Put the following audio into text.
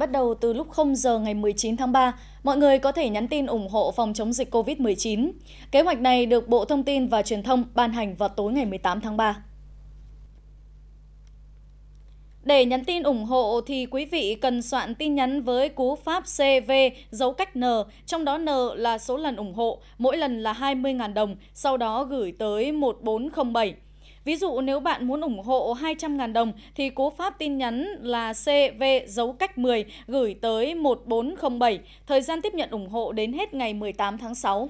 Bắt đầu từ lúc 0 giờ ngày 19 tháng 3, mọi người có thể nhắn tin ủng hộ phòng chống dịch COVID-19. Kế hoạch này được Bộ Thông tin và Truyền thông ban hành vào tối ngày 18 tháng 3. Để nhắn tin ủng hộ thì quý vị cần soạn tin nhắn với cú pháp CV dấu cách N, trong đó N là số lần ủng hộ, mỗi lần là 20.000 đồng, sau đó gửi tới 1407. Ví dụ nếu bạn muốn ủng hộ 200.000 đồng thì cú pháp tin nhắn là CV dấu cách 10 gửi tới 1407, thời gian tiếp nhận ủng hộ đến hết ngày 18 tháng 6.